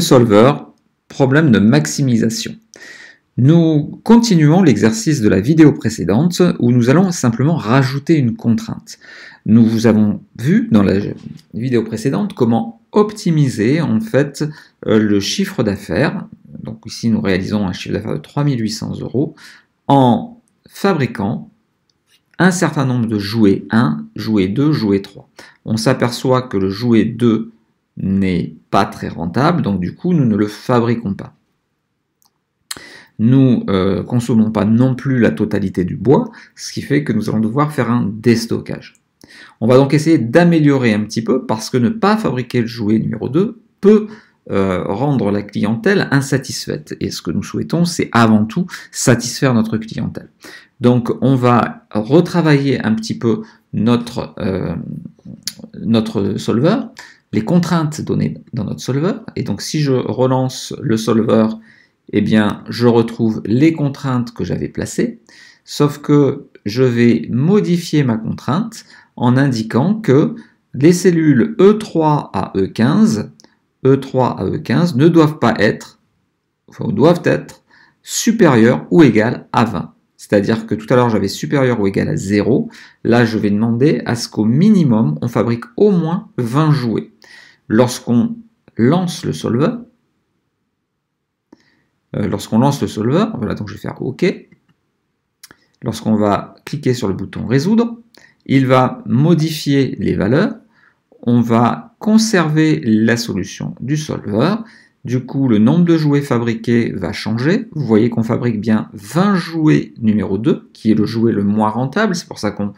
solveur solver, problème de maximisation. Nous continuons l'exercice de la vidéo précédente où nous allons simplement rajouter une contrainte. Nous vous avons vu dans la vidéo précédente comment optimiser en fait euh, le chiffre d'affaires. Donc ici nous réalisons un chiffre d'affaires de 3800 euros en fabriquant un certain nombre de jouets 1, jouets 2, jouets 3. On s'aperçoit que le jouet 2 n'est pas très rentable, donc du coup nous ne le fabriquons pas. Nous euh, consommons pas non plus la totalité du bois, ce qui fait que nous allons devoir faire un déstockage. On va donc essayer d'améliorer un petit peu parce que ne pas fabriquer le jouet numéro 2 peut euh, rendre la clientèle insatisfaite. Et ce que nous souhaitons, c'est avant tout satisfaire notre clientèle. Donc on va retravailler un petit peu notre, euh, notre solver les contraintes données dans notre solver. Et donc si je relance le solver, eh bien je retrouve les contraintes que j'avais placées, sauf que je vais modifier ma contrainte en indiquant que les cellules E3 à E15, E3 à E15 ne doivent pas être, enfin, doivent être supérieures ou égales à 20. C'est-à-dire que tout à l'heure j'avais supérieur ou égal à 0. Là, je vais demander à ce qu'au minimum, on fabrique au moins 20 jouets. Lorsqu'on lance le solver, euh, lorsqu'on lance le solver, voilà, donc je vais faire OK. Lorsqu'on va cliquer sur le bouton résoudre, il va modifier les valeurs. On va conserver la solution du solver du coup, le nombre de jouets fabriqués va changer. Vous voyez qu'on fabrique bien 20 jouets numéro 2, qui est le jouet le moins rentable, c'est pour ça qu'on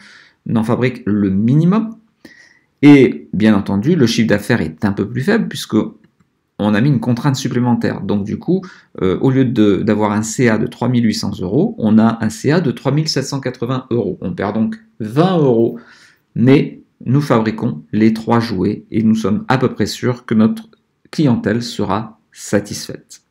en fabrique le minimum. Et bien entendu, le chiffre d'affaires est un peu plus faible, puisque on a mis une contrainte supplémentaire. Donc du coup, euh, au lieu d'avoir un CA de 3800 euros, on a un CA de 3780 euros. On perd donc 20 euros, mais nous fabriquons les trois jouets et nous sommes à peu près sûrs que notre clientèle sera satisfaite.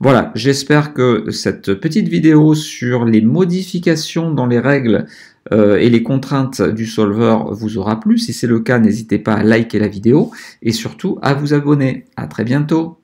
Voilà, j'espère que cette petite vidéo sur les modifications dans les règles euh, et les contraintes du solver vous aura plu. Si c'est le cas, n'hésitez pas à liker la vidéo et surtout à vous abonner. À très bientôt